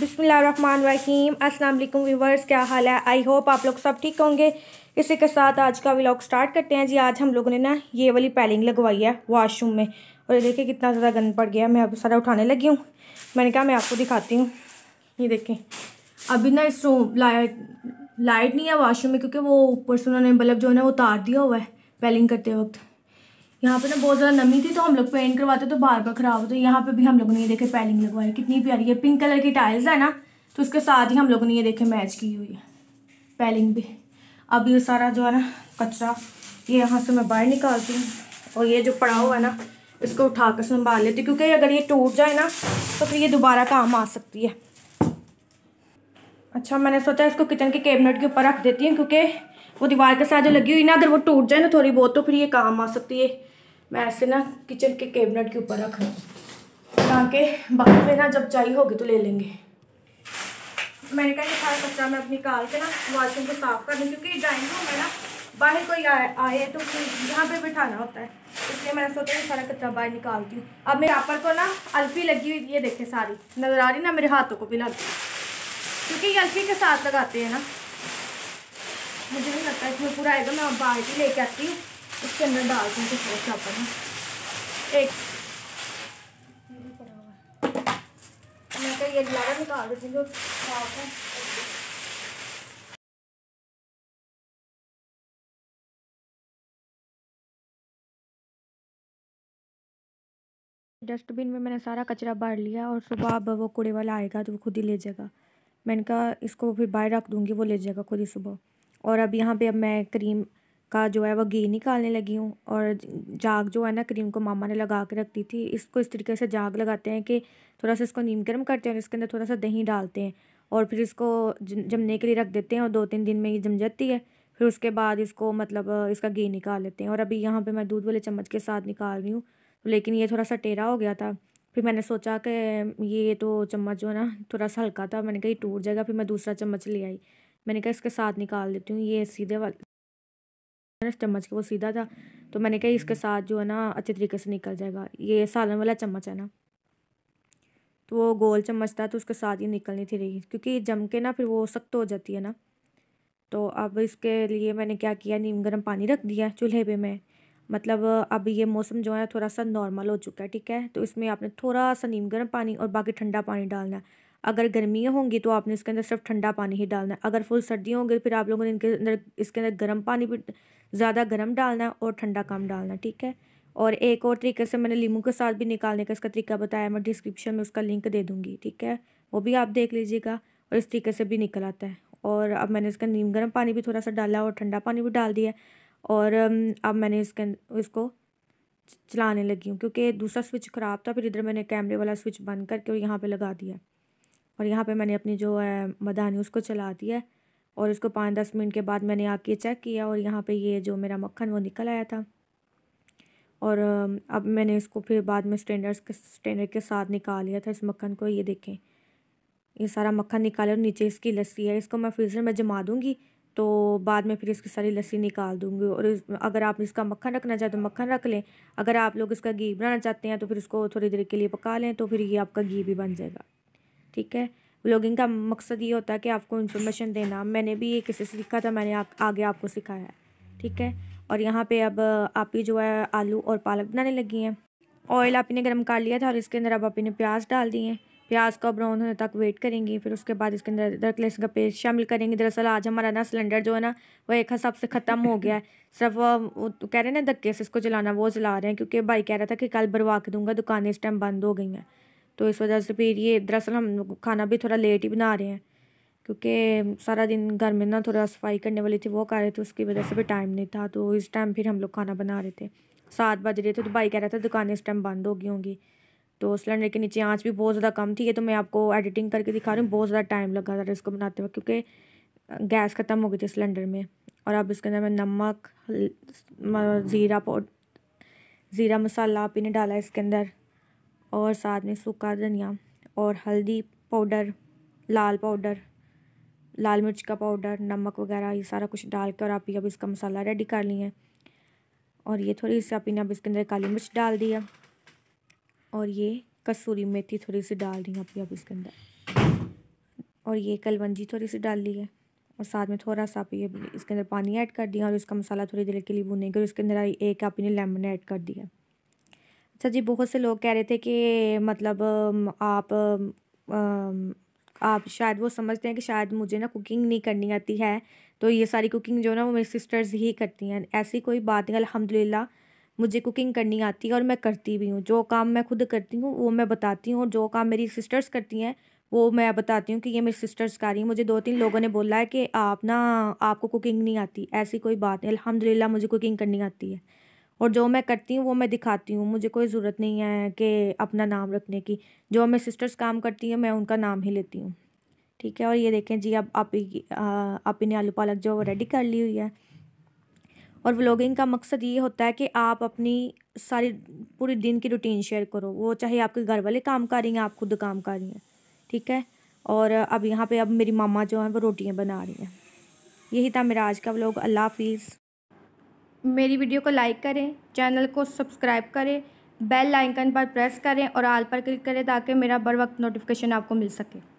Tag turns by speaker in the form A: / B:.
A: बिसमीम अस्सलाम वालेकुम व्यूवर्स क्या हाल है आई होप आप लोग सब ठीक होंगे इसी के साथ आज का व्लॉग स्टार्ट करते हैं जी आज हम लोगों ने ना ये वाली पैलिंग लगवाई है वॉशरूम में और ये देखिए कितना ज़्यादा गंद पड़ गया मैं अब सारा उठाने लगी हूँ मैंने कहा मैं आपको दिखाती हूँ ये देखें अभी ना इस रूम लाइट लाइट नहीं है वॉशरूम में क्योंकि वो ऊपर से उन्होंने बल्ब जो है ना वो उतार दिया हुआ है पैलिंग करते वक्त यहाँ पे ना बहुत ज़्यादा नमी थी तो हम लोग पेंट करवाते तो बार बार ख़राब होते यहाँ पे भी हम लोग ने ये देखे पैलिंग लगवाई कितनी प्यारी है पिंक कलर की टाइल्स है ना तो उसके साथ ही हम लोग ने ये देखे मैच की हुई है पैलिंग भी अब ये सारा जो है ना कचरा ये यहाँ से मैं बाहर निकालती हूँ और ये जो पड़ा हुआ है ना इसको उठा कर संभाल लेती हूँ क्योंकि अगर ये टूट जाए ना तो फिर ये दोबारा काम आ सकती है अच्छा मैंने सोचा इसको किचन के कैबिनेट के ऊपर रख देती हूँ क्योंकि वो दीवार के साथ जो लगी हुई ना अगर वो टूट जाए ना थोड़ी बहुत तो फिर ये काम आ सकती है मैं ऐसे ना किचन के कैबिनेट के ऊपर रख रहा हूँ ताकि बाद में ना जब चाहिए होगी तो ले लेंगे मैंने कहा कि सारा कचरा मैं अपनी निकाल के ना वाशरूम को साफ़ कर दूँ क्योंकि ड्राइंग रूम में ना बाहर कोई आए आए तो यहाँ पे बिठाना होता है इसलिए मैंने सोचा कि सारा कचरा बाहर निकालती हूँ अब मेरे यहाँ पर को ना अल्फी लगी हुई ये देखें सारी नज़र आ रही ना मेरे हाथों को भी लगती क्योंकि ये अल्फी के साथ लगाते हैं ना मुझे नहीं लगता इसमें पूरा आएगा मैं बाहर ही लेके आती हूँ इसके अंदर डालते हैं कुछ अपन एक मैं तो ये लाड़ा निकाल देती जो साफ है डस्टबिन में मैंने सारा कचरा बाढ़ लिया और सुबह अब वो कूड़े वाला आएगा तो वो खुद ही ले जाएगा मैंने कहा इसको फिर बाहर रख दूँगी वो ले जाएगा खुद ही सुबह और अब यहाँ पे अब मैं क्रीम का जो है वह घी निकालने लगी हूँ और जाग जो है ना क्रीम को मामा ने लगा के रखती थी इसको इस तरीके से जाग लगाते हैं कि थोड़ा सा इसको नीम गर्म करते हैं और इसके अंदर थोड़ा सा दही डालते हैं और फिर इसको जमने के लिए रख देते हैं और दो तीन दिन में ये जम जाती है फिर उसके बाद इसको मतलब इसका घी निकाल लेते हैं और अभी यहाँ पर मैं दूध वाले चम्मच के साथ निकाल रही हूँ तो लेकिन ये थोड़ा सा टेढ़ा हो गया था फिर मैंने सोचा कि ये तो चम्मच जो है ना थोड़ा सा हल्का था मैंने कहा टूट जाएगा फिर मैं दूसरा चम्मच ले आई मैंने कहा इसके साथ निकाल देती हूँ ये सीधे वाले चम्मच के वो सीधा था तो मैंने कहा इसके साथ जो है ना अच्छे तरीके से निकल जाएगा ये सालन वाला चम्मच है ना तो वो गोल चम्मच था तो उसके साथ ही निकलनी थी रही क्योंकि जम के ना फिर वो सख्त हो जाती है ना तो अब इसके लिए मैंने क्या किया नीम गर्म पानी रख दिया चूल्हे पे मैं मतलब अब ये मौसम जो है थोड़ा सा नॉर्मल हो चुका है ठीक है तो इसमें आपने थोड़ा सा नीम गर्म पानी और बाकी ठंडा पानी डालना है अगर गर्मियाँ होंगी तो आपने इसके अंदर सिर्फ ठंडा पानी ही डालना है अगर फुल सर्दियाँ होंगी फिर आप लोगों ने इनके अंदर इसके अंदर गर्म पानी भी ज़्यादा गर्म डालना है और ठंडा कम डालना ठीक है और एक और तरीके से मैंने लीमू के साथ भी निकालने का इसका तरीका बताया मैं डिस्क्रिप्शन में उसका लिंक दे दूँगी ठीक है वो भी आप देख लीजिएगा और इस तरीके से भी निकल आता है और अब मैंने इसका नीम गर्म पानी भी थोड़ा सा डाला और ठंडा पानी भी डाल दिया और अब मैंने इसके इसको चलाने लगी हूँ क्योंकि दूसरा स्विच ख़राब था फिर इधर मैंने कैमरे वाला स्विच बंद करके और यहाँ पे लगा दिया और यहाँ पे मैंने अपनी जो है मदानी उसको चला दी है और इसको पाँच दस मिनट के बाद मैंने आके चेक किया और यहाँ पे ये जो मेरा मक्खन वो निकल आया था और अब मैंने इसको फिर बाद में स्टैंडर्स के स्टैंडर्ड के साथ निकाल लिया था इस मक्खन को ये देखें ये सारा मक्खन निकाले और नीचे इसकी लस्सी है इसको मैं फ्रीज़र में जमा दूँगी तो बाद में फिर इसकी सारी लस्सी निकाल दूँगी और अगर आप इसका मक्खन रखना चाहते तो मक्खन रख लें अगर आप लोग इसका घी बनाना चाहते हैं तो फिर इसको थोड़ी देर के लिए पका लें तो फिर ये आपका घी भी बन जाएगा ठीक है ब्लॉगिंग का मकसद ये होता है कि आपको इन्फॉर्मेशन देना मैंने भी ये किसी से सीखा था मैंने आ, आगे आपको सिखाया है ठीक है और यहाँ पे अब आप ही जो है आलू और पालक बनाने लगी हैं ऑयल आपने गर्म कर लिया था और इसके अंदर अब आपने प्याज डाल दिए हैं प्याज को ब्राउन होने तक वेट करेंगी फिर उसके बाद इसके अंदर अदरक लहसुन का पेस्ट शामिल करेंगे दरअसल आज हमारा ना सिलेंडर जो है ना वो एक हिसाब से ख़त्म हो गया है सिर्फ वो तो कह रहे हैं ना धक्के से इसको जलाना वो जला रहे हैं क्योंकि भाई कह रहा था कि कल भरवा के दूंगा दुकानें इस टाइम बंद हो गई हैं तो इस वजह से फिर ये दरअसल हम खाना भी थोड़ा लेट ही बना रहे हैं क्योंकि सारा दिन घर में ना थोड़ा सफाई करने वाली थी वो कर रहे थे उसकी वजह से भी टाइम नहीं था तो इस टाइम फिर हम लोग खाना बना रहे थे सात बज रहे थे तो भाई कह रहा था दुकानें इस टाइम बंद होगी होंगी तो सिलेंडर के नीचे आँच भी बहुत ज़्यादा कम थी ये तो मैं आपको एडिटिंग करके दिखा रही हूँ बहुत ज़्यादा टाइम लगा था इसको बनाते हुए क्योंकि गैस ख़त्म हो गई थी सिलेंडर में और अब इसके अंदर मैं नमक ज़ीरा पाउडर ज़ीरा मसाला पीने डाला इसके अंदर और साथ में सूखा धनिया और हल्दी पाउडर लाल पाउडर लाल मिर्च का पाउडर नमक वगैरह ये सारा कुछ डाल कर आप ही अब इसका मसाला रेडी कर लिए और ये थोड़ी सी आप अब इसके अंदर काली मिर्च डाल दिया और ये कसूरी मेथी थोड़ी सी डाल दी आप अब इसके अंदर और ये कलवंजी थोड़ी सी डाल दी है और साथ में थोड़ा सा आप ये इसके अंदर पानी ऐड कर दिया और इसका मसाला थोड़ी देर के लिए भुनेंगे और इसके अंदर एक आप ने लेमन ऐड कर दिया सर अच्छा जी बहुत से लोग कह रहे थे कि मतलब आप आप शायद वो समझते हैं कि शायद मुझे ना कुकिंग नहीं करनी आती है तो ये सारी कुकिंग जो है ना वो मेरी सिस्टर्स ही करती हैं ऐसी कोई बात नहीं अलहमदिल्ला मुझे कुकिंग करनी आती है और मैं करती भी हूँ जो काम मैं खुद करती हूँ वो मैं बताती हूँ और जो काम मेरी सिस्टर्स करती हैं वो मैं बताती हूँ कि ये मेरी सिस्टर्स का रही है मुझे दो तीन लोगों ने बोला है कि आप ना आपको कुकिंग नहीं आती ऐसी कोई बात नहीं अलहमदिल्ला मुझे कुकिंग करनी आती है और जो मैं करती हूँ वो मैं दिखाती हूँ मुझे कोई ज़रूरत नहीं है कि अपना नाम रखने की जो मैं सिस्टर्स काम करती हैं मैं उनका नाम ही लेती हूँ ठीक है और ये देखें जी अब आप ही ने आलू पालक जो रेडी कर ली हुई है और व्लॉगिंग का मकसद ये होता है कि आप अपनी सारी पूरी दिन की रूटीन शेयर करो वो चाहे आपके घर वाले काम कर रही हैं आप खुद काम कर रही हैं ठीक है और अब यहाँ पे अब मेरी मामा जो हैं वो रोटियाँ बना रही हैं यही था मेरा आज का व्लॉग अल्लाह हाफिज़ मेरी वीडियो को लाइक करें चैनल को सब्सक्राइब करें बेल आइकन पर प्रेस करें और आल पर क्लिक करें ताकि मेरा बर वक्त नोटिफिकेशन आपको मिल सके